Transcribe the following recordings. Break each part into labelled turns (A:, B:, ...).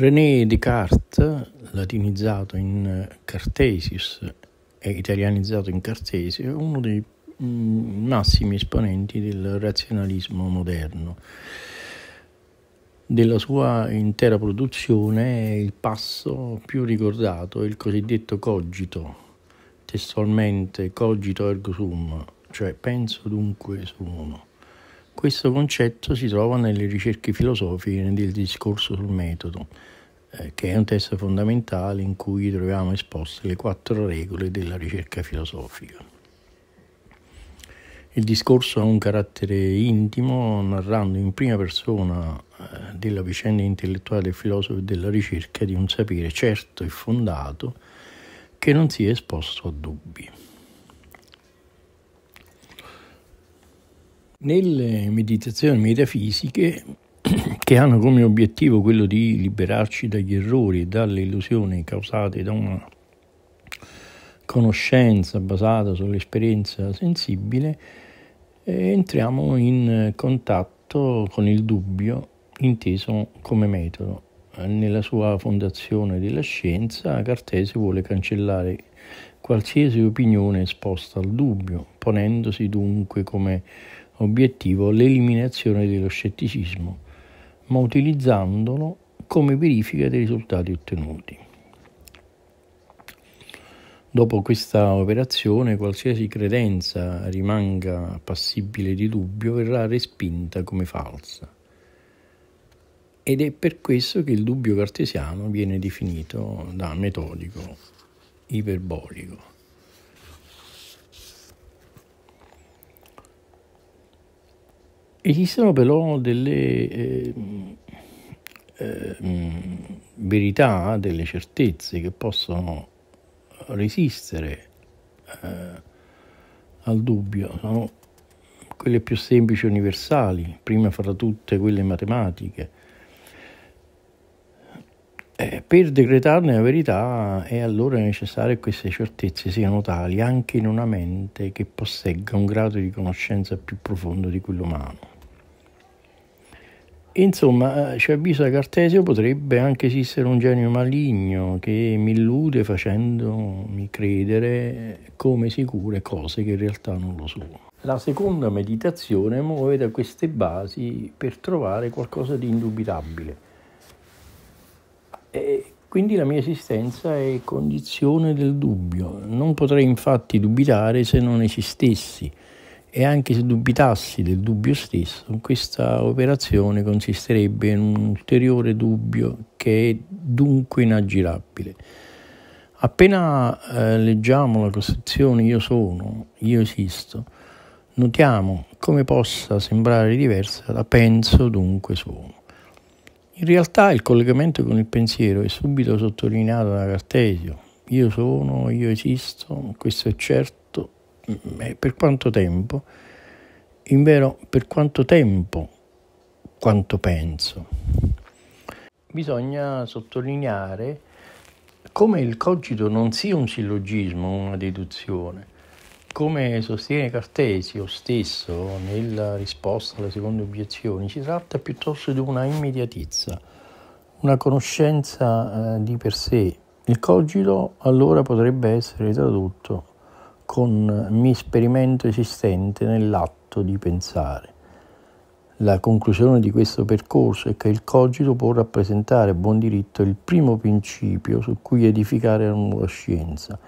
A: René Descartes, latinizzato in Cartesius e italianizzato in Cartesio, è uno dei mm, massimi esponenti del razionalismo moderno. Della sua intera produzione il passo più ricordato è il cosiddetto cogito, testualmente cogito ergo sum, cioè penso dunque su uno. Questo concetto si trova nelle ricerche filosofiche del discorso sul metodo, eh, che è un testo fondamentale in cui troviamo esposte le quattro regole della ricerca filosofica. Il discorso ha un carattere intimo, narrando in prima persona eh, della vicenda intellettuale del filosofo e della ricerca di un sapere certo e fondato che non sia esposto a dubbi. Nelle meditazioni metafisiche, che hanno come obiettivo quello di liberarci dagli errori e dalle illusioni causate da una conoscenza basata sull'esperienza sensibile, eh, entriamo in contatto con il dubbio inteso come metodo. Nella sua fondazione della scienza, Cartesio vuole cancellare qualsiasi opinione esposta al dubbio, ponendosi dunque come obiettivo l'eliminazione dello scetticismo, ma utilizzandolo come verifica dei risultati ottenuti. Dopo questa operazione qualsiasi credenza rimanga passibile di dubbio verrà respinta come falsa. Ed è per questo che il dubbio cartesiano viene definito da metodico iperbolico. Esistono però delle eh, ehm, eh, verità, delle certezze che possono resistere eh, al dubbio, sono quelle più semplici universali, prima fra tutte quelle matematiche. Eh, per decretarne la verità è allora necessario che queste certezze siano tali anche in una mente che possegga un grado di conoscenza più profondo di quello umano. Insomma, eh, ci avvisa Cartesio potrebbe anche esistere un genio maligno che mi illude facendomi credere come sicure cose che in realtà non lo sono. La seconda meditazione muove da queste basi per trovare qualcosa di indubitabile. E quindi la mia esistenza è condizione del dubbio. Non potrei infatti dubitare se non esistessi e anche se dubitassi del dubbio stesso, questa operazione consisterebbe in un ulteriore dubbio che è dunque inaggirabile. Appena eh, leggiamo la costruzione io sono, io esisto, notiamo come possa sembrare diversa da penso dunque sono. In realtà il collegamento con il pensiero è subito sottolineato da Cartesio. Io sono, io esisto, questo è certo, Mm, eh, per quanto tempo, invero per quanto tempo, quanto penso. Bisogna sottolineare come il cogito non sia un sillogismo, una deduzione. Come sostiene Cartesio stesso nella risposta alle seconde obiezioni, si tratta piuttosto di una immediatezza, una conoscenza eh, di per sé. Il cogito allora potrebbe essere tradotto con mi sperimento esistente nell'atto di pensare. La conclusione di questo percorso è che il cogito può rappresentare a buon diritto il primo principio su cui edificare la nuova scienza.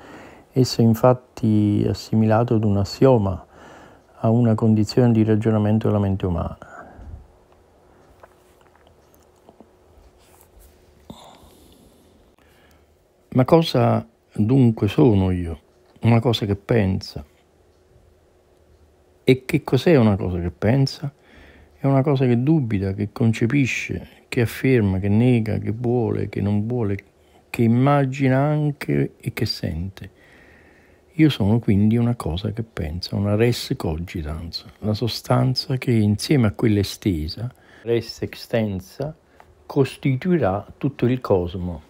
A: Esso è infatti assimilato ad un assioma, a una condizione di ragionamento della mente umana. Ma cosa dunque sono io? una cosa che pensa. E che cos'è una cosa che pensa? È una cosa che dubita, che concepisce, che afferma, che nega, che vuole, che non vuole, che immagina anche e che sente. Io sono quindi una cosa che pensa, una res cogitans, la sostanza che insieme a quella estesa, res extensa, costituirà tutto il cosmo.